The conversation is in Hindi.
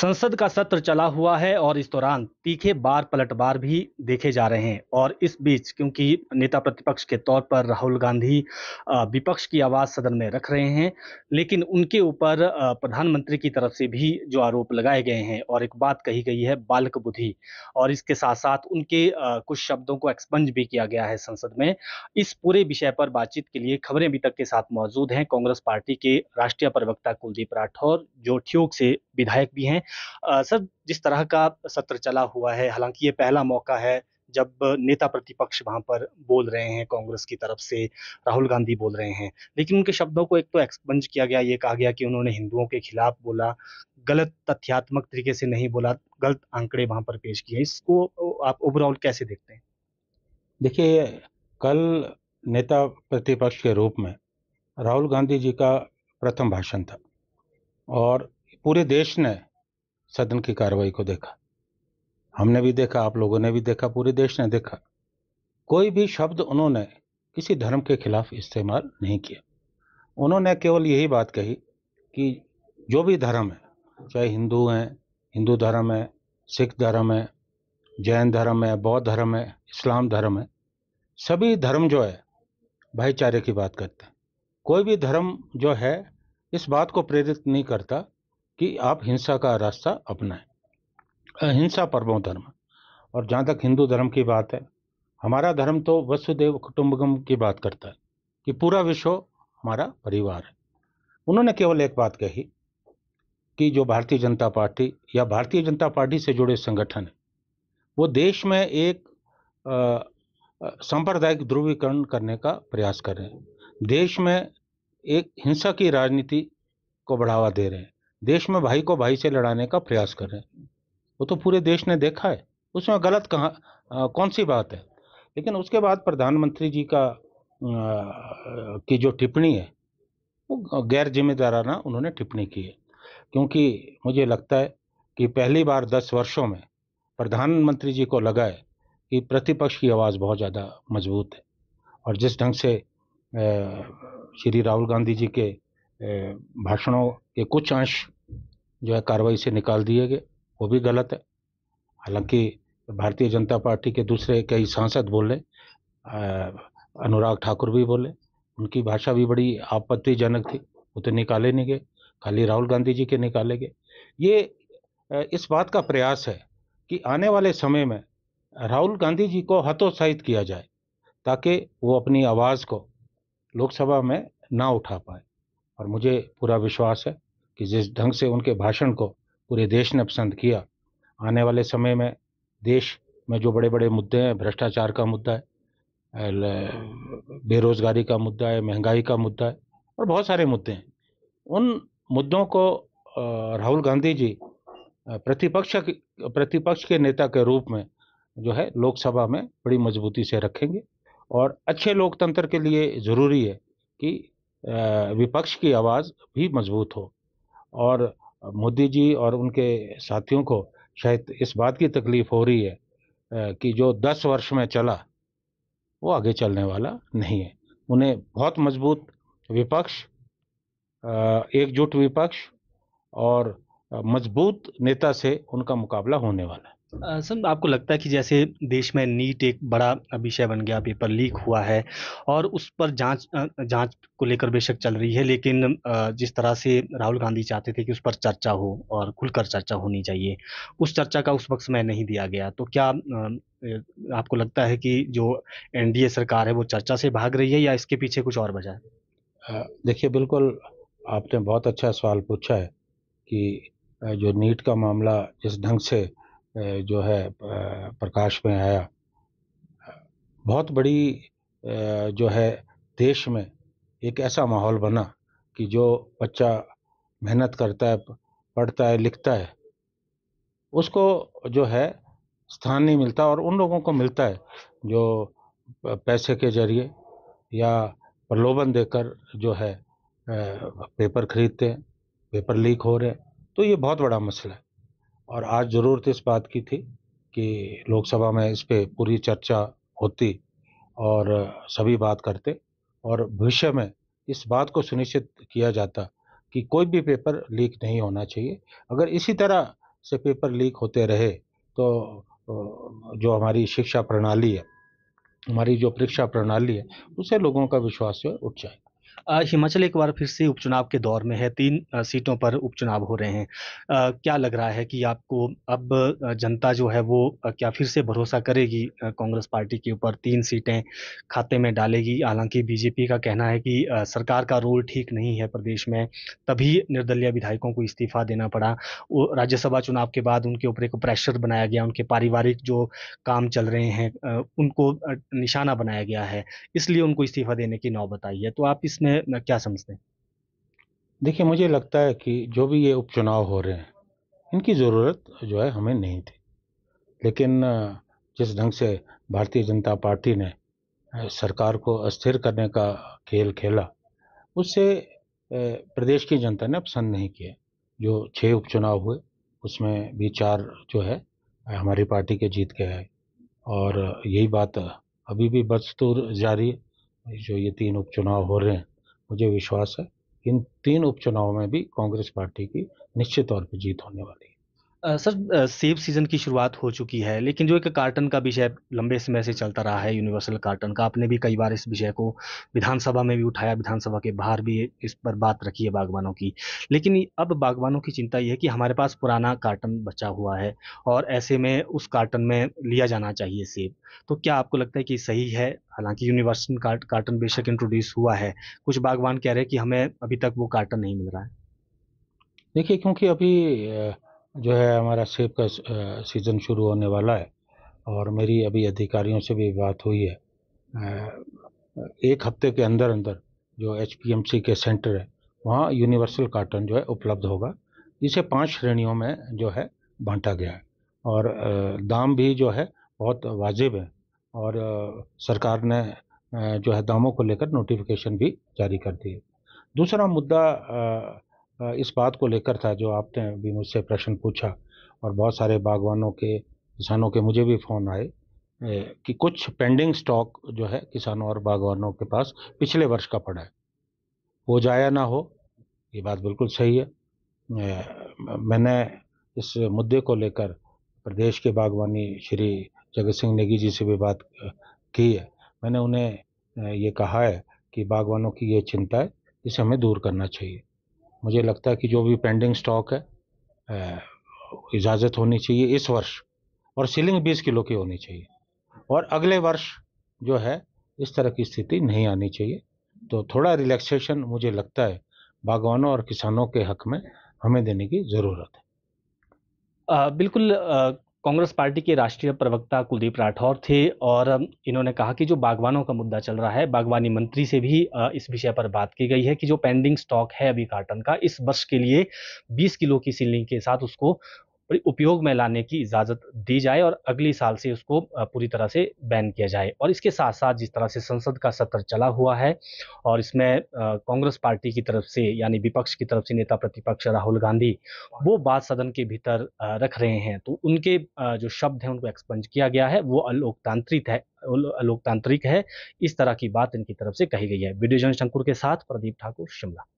संसद का सत्र चला हुआ है और इस दौरान तीखे बार पलटवार भी देखे जा रहे हैं और इस बीच क्योंकि नेता प्रतिपक्ष के तौर पर राहुल गांधी विपक्ष की आवाज़ सदन में रख रहे हैं लेकिन उनके ऊपर प्रधानमंत्री की तरफ से भी जो आरोप लगाए गए हैं और एक बात कही गई है बालक बुद्धि और इसके साथ साथ उनके कुछ शब्दों को एक्सपंज भी किया गया है संसद में इस पूरे विषय पर बातचीत के लिए खबरें अभी तक के साथ मौजूद हैं कांग्रेस पार्टी के राष्ट्रीय प्रवक्ता कुलदीप राठौर जो ठियोग से विधायक भी हैं सर जिस तरह का सत्र चला हुआ है हालांकि ये पहला मौका है जब नेता प्रतिपक्ष वहां पर बोल रहे हैं कांग्रेस की तरफ से राहुल गांधी बोल रहे हैं लेकिन उनके शब्दों को एक तो एक्सपंज किया गया ये कहा गया कि उन्होंने हिंदुओं के खिलाफ बोला गलत तथ्यात्मक तरीके से नहीं बोला गलत आंकड़े वहां पर पेश किए इसको आप ओवरऑल कैसे देखते हैं देखिए कल नेता प्रतिपक्ष के रूप में राहुल गांधी जी का प्रथम भाषण था और पूरे देश ने सदन की कार्रवाई को देखा हमने भी देखा आप लोगों ने भी देखा पूरे देश ने देखा कोई भी शब्द उन्होंने किसी धर्म के खिलाफ इस्तेमाल नहीं किया उन्होंने केवल यही बात कही कि जो भी धर्म है चाहे हिंदू हैं हिंदू धर्म है सिख धर्म है जैन धर्म है बौद्ध धर्म है इस्लाम धर्म है सभी धर्म जो है भाईचारे की बात करते हैं कोई भी धर्म जो है इस बात को प्रेरित नहीं करता कि आप हिंसा का रास्ता अपनाएं अहिंसा परमो धर्म और जहाँ तक हिंदू धर्म की बात है हमारा धर्म तो वसुदेव कुटुम्बकम की बात करता है कि पूरा विश्व हमारा परिवार है उन्होंने केवल एक बात कही कि जो भारतीय जनता पार्टी या भारतीय जनता पार्टी से जुड़े संगठन है वो देश में एक सांप्रदायिक ध्रुवीकरण करने का प्रयास कर रहे हैं देश में एक हिंसा की राजनीति को बढ़ावा दे रहे हैं देश में भाई को भाई से लड़ाने का प्रयास कर रहे हैं वो तो पूरे देश ने देखा है उसमें गलत कहाँ कौन सी बात है लेकिन उसके बाद प्रधानमंत्री जी का आ, की जो टिप्पणी है वो गैर जिम्मेदाराना उन्होंने टिप्पणी की है क्योंकि मुझे लगता है कि पहली बार दस वर्षों में प्रधानमंत्री जी को लगा है कि प्रतिपक्ष की आवाज़ बहुत ज़्यादा मजबूत है और जिस ढंग से श्री राहुल गांधी जी के भाषणों के कुछ अंश जो है कार्रवाई से निकाल दिए गए वो भी गलत है हालांकि भारतीय जनता पार्टी के दूसरे कई सांसद बोले अनुराग ठाकुर भी बोले उनकी भाषा भी बड़ी आपत्तिजनक थी वो तो निकाले नहीं गए खाली राहुल गांधी जी के निकाले गए ये इस बात का प्रयास है कि आने वाले समय में राहुल गांधी जी को हतोत्साहित किया जाए ताकि वो अपनी आवाज़ को लोकसभा में ना उठा पाए और मुझे पूरा विश्वास है कि जिस ढंग से उनके भाषण को पूरे देश ने पसंद किया आने वाले समय में देश में जो बड़े बड़े मुद्दे हैं भ्रष्टाचार का मुद्दा है बेरोज़गारी का मुद्दा है महंगाई का मुद्दा है और बहुत सारे मुद्दे हैं उन मुद्दों को राहुल गांधी जी प्रतिपक्ष प्रतिपक्ष के नेता के रूप में जो है लोकसभा में बड़ी मजबूती से रखेंगे और अच्छे लोकतंत्र के लिए ज़रूरी है कि विपक्ष की आवाज़ भी मजबूत हो और मोदी जी और उनके साथियों को शायद इस बात की तकलीफ हो रही है कि जो दस वर्ष में चला वो आगे चलने वाला नहीं है उन्हें बहुत मजबूत विपक्ष एकजुट विपक्ष और मजबूत नेता से उनका मुकाबला होने वाला है सर आपको लगता है कि जैसे देश में नीट एक बड़ा विषय बन गया पेपर लीक हुआ है और उस पर जांच जांच को लेकर बेशक चल रही है लेकिन जिस तरह से राहुल गांधी चाहते थे कि उस पर चर्चा हो और खुलकर चर्चा होनी चाहिए उस चर्चा का उस वक्त समय नहीं दिया गया तो क्या आपको लगता है कि जो एन सरकार है वो चर्चा से भाग रही है या इसके पीछे कुछ और वजह देखिए बिल्कुल आपने बहुत अच्छा सवाल पूछा है कि जो नीट का मामला जिस ढंग से जो है प्रकाश में आया बहुत बड़ी जो है देश में एक ऐसा माहौल बना कि जो बच्चा मेहनत करता है पढ़ता है लिखता है उसको जो है स्थान नहीं मिलता और उन लोगों को मिलता है जो पैसे के जरिए या प्रलोभन देकर जो है पेपर खरीदते हैं पेपर लीक हो रहे हैं तो ये बहुत बड़ा मसला है और आज ज़रूरत इस बात की थी कि लोकसभा में इस पर पूरी चर्चा होती और सभी बात करते और भविष्य में इस बात को सुनिश्चित किया जाता कि कोई भी पेपर लीक नहीं होना चाहिए अगर इसी तरह से पेपर लीक होते रहे तो जो हमारी शिक्षा प्रणाली है हमारी जो परीक्षा प्रणाली है उसे लोगों का विश्वास जो उठ जाएगा हिमाचल एक बार फिर से उपचुनाव के दौर में है तीन सीटों पर उपचुनाव हो रहे हैं क्या लग रहा है कि आपको अब जनता जो है वो क्या फिर से भरोसा करेगी कांग्रेस पार्टी के ऊपर तीन सीटें खाते में डालेगी हालांकि बीजेपी का कहना है कि सरकार का रोल ठीक नहीं है प्रदेश में तभी निर्दलीय विधायकों को इस्तीफा देना पड़ा राज्यसभा चुनाव के बाद उनके ऊपर एक प्रेशर बनाया गया उनके पारिवारिक जो काम चल रहे हैं उनको निशाना बनाया गया है इसलिए उनको इस्तीफा देने की नौबत आई है तो आप इसमें में क्या समझते हैं देखिए मुझे लगता है कि जो भी ये उपचुनाव हो रहे हैं इनकी ज़रूरत जो है हमें नहीं थी लेकिन जिस ढंग से भारतीय जनता पार्टी ने सरकार को अस्थिर करने का खेल खेला उससे प्रदेश की जनता ने पसंद नहीं किया जो छः उपचुनाव हुए उसमें भी चार जो है हमारी पार्टी के जीत के आए और यही बात अभी भी बदस्तूर जारी जो ये तीन उपचुनाव हो रहे हैं मुझे विश्वास है इन तीन उपचुनावों में भी कांग्रेस पार्टी की निश्चित तौर पर जीत होने वाली है सर सेब सीजन की शुरुआत हो चुकी है लेकिन जो एक कार्टन का विषय लंबे समय से चलता रहा है यूनिवर्सल कार्टन का आपने भी कई बार इस विषय को विधानसभा में भी उठाया विधानसभा के बाहर भी इस पर बात रखी है बागवानों की लेकिन अब बागवानों की चिंता यह है कि हमारे पास पुराना कार्टन बचा हुआ है और ऐसे में उस कार्टन में लिया जाना चाहिए सेब तो क्या आपको लगता है कि सही है हालांकि यूनिवर्सल कार्टन बेशक इंट्रोड्यूस हुआ है कुछ बागवान कह रहे हैं कि हमें अभी तक वो कार्टन नहीं मिल रहा है देखिए क्योंकि अभी जो है हमारा सेब का सीज़न शुरू होने वाला है और मेरी अभी अधिकारियों से भी बात हुई है एक हफ्ते के अंदर अंदर जो एच के सेंटर है वहाँ यूनिवर्सल काटन जो है उपलब्ध होगा इसे पांच श्रेणियों में जो है बांटा गया है और दाम भी जो है बहुत वाजिब है और सरकार ने जो है दामों को लेकर नोटिफिकेशन भी जारी कर दी दूसरा मुद्दा इस बात को लेकर था जो आपने भी मुझसे प्रश्न पूछा और बहुत सारे बागवानों के किसानों के मुझे भी फ़ोन आए कि कुछ पेंडिंग स्टॉक जो है किसानों और बागवानों के पास पिछले वर्ष का पड़ा है वो जाया ना हो ये बात बिल्कुल सही है मैंने इस मुद्दे को लेकर प्रदेश के बागवानी श्री जगत सिंह नेगी जी से भी बात की है मैंने उन्हें ये कहा है कि बागवानों की ये चिंता है इसे हमें दूर करना चाहिए मुझे लगता है कि जो भी पेंडिंग स्टॉक है इजाज़त होनी चाहिए इस वर्ष और सीलिंग बीस किलो की होनी चाहिए और अगले वर्ष जो है इस तरह की स्थिति नहीं आनी चाहिए तो थोड़ा रिलैक्सेशन मुझे लगता है बागवानों और किसानों के हक में हमें देने की ज़रूरत है आ, बिल्कुल आ, कांग्रेस पार्टी के राष्ट्रीय प्रवक्ता कुलदीप राठौर थे और इन्होंने कहा कि जो बागवानों का मुद्दा चल रहा है बागवानी मंत्री से भी इस विषय पर बात की गई है कि जो पेंडिंग स्टॉक है अभी कार्टन का इस वर्ष के लिए 20 किलो की सीलिंग के साथ उसको उपयोग में लाने की इजाज़त दी जाए और अगली साल से उसको पूरी तरह से बैन किया जाए और इसके साथ साथ जिस तरह से संसद का सत्र चला हुआ है और इसमें कांग्रेस पार्टी की तरफ से यानी विपक्ष की तरफ से नेता प्रतिपक्ष राहुल गांधी वो बात सदन के भीतर रख रहे हैं तो उनके जो शब्द हैं उनको एक्सपंज किया गया है वो अलोकतांत्रिक है अलोकतांत्रिक है इस तरह की बात इनकी तरफ से कही गई है विडियो जन शंकुर के साथ प्रदीप ठाकुर शिमला